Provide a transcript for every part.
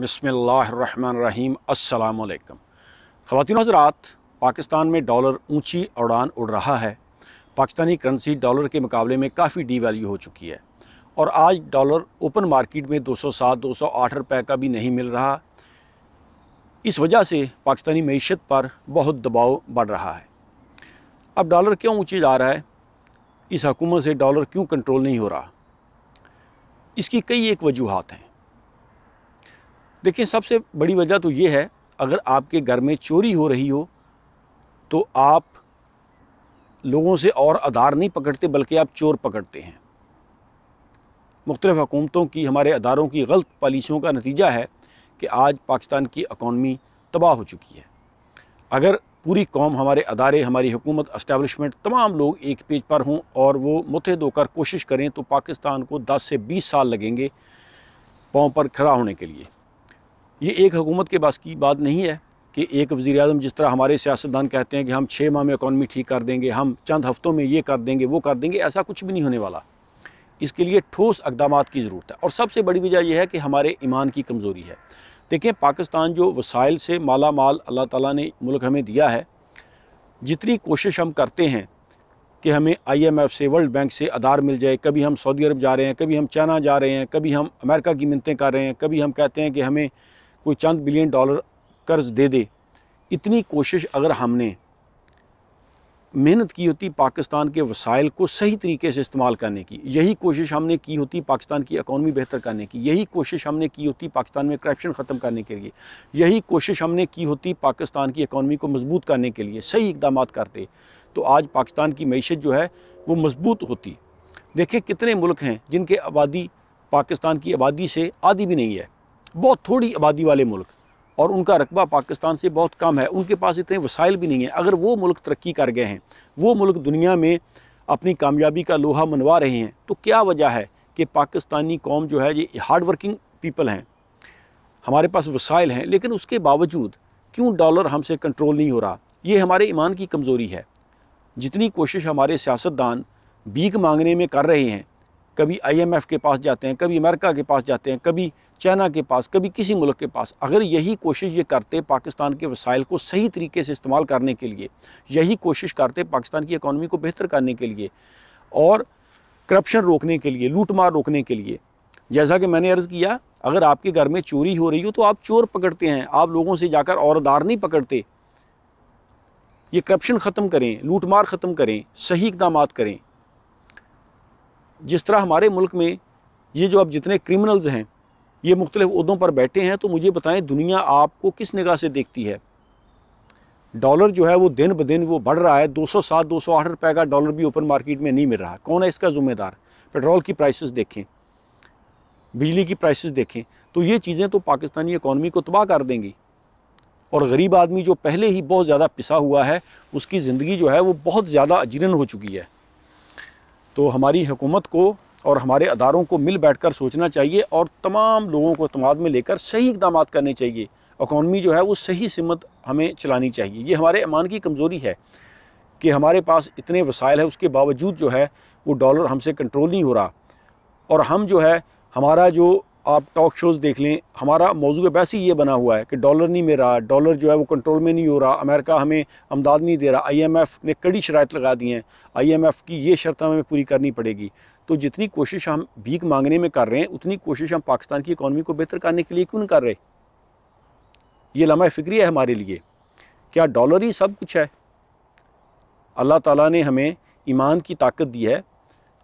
बसमीम अल्लाम ख़वान हजरात पाकिस्तान में डॉलर ऊंची उड़ान उड़ रहा है पाकिस्तानी करेंसी डॉलर के मुकाबले में काफ़ी डी वैल्यू हो चुकी है और आज डॉलर ओपन मार्केट में 207 208 रुपए का भी नहीं मिल रहा इस वजह से पाकिस्तानी मीशत पर बहुत दबाव बढ़ रहा है अब डॉलर क्यों ऊँचे जा रहा है इस हकूमत से डॉलर क्यों कंट्रोल नहीं हो रहा इसकी कई एक वजूहत हैं देखिए सबसे बड़ी वजह तो ये है अगर आपके घर में चोरी हो रही हो तो आप लोगों से और आधार नहीं पकड़ते बल्कि आप चोर पकड़ते हैं मुख्तलिफ़ हुकूमतों की हमारे अदारों की गलत पॉलिसियों का नतीजा है कि आज पाकिस्तान की अकानमी तबाह हो चुकी है अगर पूरी कौम हमारे अदारे हमारी हुकूमत अस्टैब्लिशमेंट तमाम लोग एक पेज पर हों और वो मुतहद होकर कोशिश करें तो पाकिस्तान को 10 से 20 साल लगेंगे पाँव पर खड़ा होने के लिए ये एक हुकूमत के पास की बात नहीं है कि एक वज़ी अजम जिस तरह हमारे सियासतदान कहते हैं कि हम छः माह में इकानमी ठीक कर देंगे हम चंद हफ्तों में ये कर देंगे वो कर देंगे ऐसा कुछ भी नहीं होने वाला इसके लिए ठोस इकदाम की ज़रूरत है और सबसे बड़ी वजह यह है कि हमारे ईमान की कमज़ोरी है देखें पाकिस्तान जो वसाइल से माला माल अल्लाह ताली ने मुल्क हमें दिया है जितनी कोशिश हम करते हैं कि हमें आईएमएफ से वर्ल्ड बैंक से आधार मिल जाए कभी हम सऊदी अरब जा रहे हैं कभी हम चाइना जा रहे हैं कभी हम अमेरिका की मिनतें कर रहे हैं कभी हम कहते हैं कि हमें कोई चंद बिलियन डॉलर कर्ज दे दे इतनी कोशिश अगर हमने मेहनत की होती पाकिस्तान के वसाइल को सही तरीके से इस्तेमाल करने की यही कोशिश हमने की होती पाकिस्तान की इकानमी बेहतर करने की यही कोशिश हमने की होती पाकिस्तान में करप्शन ख़त्म करने के लिए यही कोशिश हमने की होती पाकिस्तान की इकानमी को मजबूत करने के लिए सही इकदाम करते तो आज पाकिस्तान की मीशत जो है वो मजबूत होती देखिए कितने मुल्क हैं जिनके आबादी पाकिस्तान की आबादी से आधी भी नहीं है बहुत थोड़ी आबादी वाले मुल्क और उनका रकबा पाकिस्तान से बहुत कम है उनके पास इतने वसाइल भी नहीं हैं अगर वो मुल्क तरक्की कर गए हैं वो मुल्क दुनिया में अपनी कामयाबी का लोहा मनवा रहे हैं तो क्या वजह है कि पाकिस्तानी कौम जो है ये हार्ड वर्किंग पीपल हैं हमारे पास वसाइल हैं लेकिन उसके बावजूद क्यों डॉलर हमसे कंट्रोल नहीं हो रहा ये हमारे ईमान की कमज़ोरी है जितनी कोशिश हमारे सियासतदान भीख मांगने में कर रहे हैं कभी आईएमएफ के पास जाते हैं कभी अमेरिका के पास जाते हैं कभी चाइना के पास कभी किसी मुल्क के पास अगर यही कोशिश ये करते पाकिस्तान के वसाइल को सही तरीके से इस्तेमाल करने के लिए यही कोशिश करते पाकिस्तान की इकानमी को बेहतर करने के लिए और करप्शन रोकने के लिए लूट मार रोकने के लिए जैसा कि मैंने अर्ज़ किया अगर आपके घर में चोरी हो रही हो तो आप चोर पकड़ते हैं आप लोगों से जाकर औरदार नहीं पकड़ते ये करप्शन ख़त्म करें लूट मार ख़त्म करें सही इकदाम करें जिस तरह हमारे मुल्क में ये जो अब जितने क्रिमिनल्स हैं ये मुख्तलिफ उहदों पर बैठे हैं तो मुझे बताएं दुनिया आपको किस निगाह से देखती है डॉलर जो है वो दिन ब दिन वो बढ़ रहा है 207 208 रुपए का डॉलर भी ओपन मार्केट में नहीं मिल रहा कौन है इसका ज़िम्मेदार पेट्रोल की प्राइसेस देखें बिजली की प्राइसेस देखें तो ये चीज़ें तो पाकिस्तानी इकॉनमी को तबाह कर देंगी और गरीब आदमी जो पहले ही बहुत ज़्यादा पिसा हुआ है उसकी ज़िंदगी जो है वो बहुत ज़्यादा अजीरन हो चुकी है तो हमारी हुकूमत को और हमारे अदारों को मिल बैठ कर सोचना चाहिए और तमाम लोगों को अतमाद में लेकर सही इकदाम करने चाहिए अकानमी जो है वो सही सिमत हमें चलानी चाहिए ये हमारे ईमान की कमज़ोरी है कि हमारे पास इतने वसाइल हैं उसके बावजूद जो है वो डॉलर हमसे कंट्रोल नहीं हो रहा और हम जो है हमारा जो आप टॉक शोज़ देख लें हमारा मौजू बहस ही ये बना हुआ है कि डॉलर नहीं मिल रहा डॉलर जो है वो कंट्रोल में नहीं हो रहा अमेरिका हमें अमदाद नहीं दे रहा आईएमएफ ने कड़ी शरात लगा दी हैं आईएमएफ की ये शर्त हमें पूरी करनी पड़ेगी तो जितनी कोशिश हम भीख मांगने में कर रहे हैं उतनी कोशिश हम पाकिस्तान की इकानमी को बेहतर करने के लिए क्यों नहीं कर रहे ये लम्हा फ़िक्री है हमारे लिए क्या डॉलर ही सब कुछ है अल्लाह तला ने हमें ईमान की ताकत दी है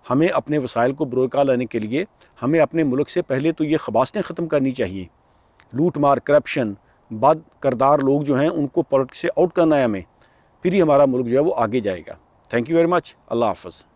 हमें अपने वसाइल को बरोकार लाने के लिए हमें अपने मुल्क से पहले तो ये खबासतें ख़त्म करनी चाहिए लूट मार करप्शन बद करदार लोग जो हैं उनको पॉलिटिक्स से आउट करना है हमें फिर ही हमारा मुल्क जो है वो आगे जाएगा थैंक यू वेरी मच अल्लाह हाफ़